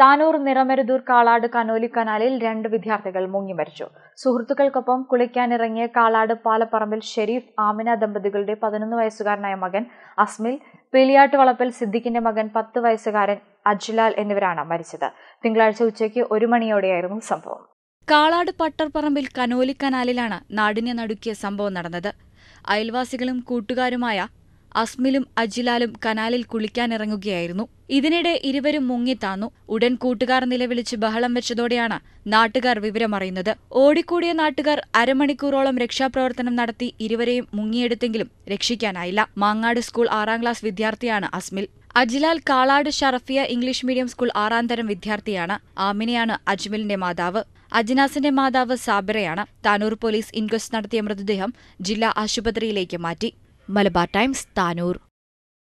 Tanur Niramaruthur Kalad Conolly കനാലിൽ രണ്ട് വിദ്യാർത്ഥികൾ മുങ്ങി മരിച്ചു സുഹൃത്തുക്കൾക്കൊപ്പം കുളിക്കാനിറങ്ങിയ കാളാട് പാലപ്പറമ്പിൽ ഷെരീഫ് ആമിന ദമ്പതികളുടെ പതിനൊന്ന് വയസ്സുകാരനായ മകൻ അസ്മിൽ പേലിയാട്ട് വളപ്പിൽ സിദ്ദിഖിന്റെ മകൻ പത്ത് വയസ്സുകാരൻ അജ്ലാൽ എന്നിവരാണ് മരിച്ചത് തിങ്കളാഴ്ച ഉച്ചയ്ക്ക് ഒരു മണിയോടെയായിരുന്നു സംഭവം കാളാട് പട്ടർപ്പറമ്പിൽ കനോലി കനാലിലാണ് നാടിനെ നടുക്കിയ സംഭവം നടന്നത് അയൽവാസികളും കൂട്ടുകാരുമായ അസ്മിലും അജിലാലും കനാലിൽ കുളിക്കാനിറങ്ങുകയായിരുന്നു ഇതിനിടെ ഇരുവരും മുങ്ങിത്താന്നു ഉടൻ കൂട്ടുകാർ നിലവിളിച്ച് ബഹളം വെച്ചതോടെയാണ് നാട്ടുകാർ വിവരമറിയുന്നത് ഓടിക്കൂടിയ നാട്ടുകാർ അരമണിക്കൂറോളം രക്ഷാപ്രവർത്തനം നടത്തി ഇരുവരെയും മുങ്ങിയെടുത്തെങ്കിലും രക്ഷിക്കാനായില്ല മാങ്ങാട് സ്കൂൾ ആറാം ക്ലാസ് വിദ്യാർത്ഥിയാണ് Asmil Ajilal Kalad Sharafiya English medium school ആറാം തരം വിദ്യാർത്ഥിയാണ് ആമിനെയാണ് അജ്മലിന്റെ മാതാവ് അജ്നാസിന്റെ മാതാവ് സാബിറയാണ് താനൂർ പോലീസ് ഇൻക്വസ്റ്റ് നടത്തിയ മൃതദേഹം ജില്ലാ ആശുപത്രിയിലേക്ക് മാറ്റി മലബാർ ടൈംസ് താനൂർ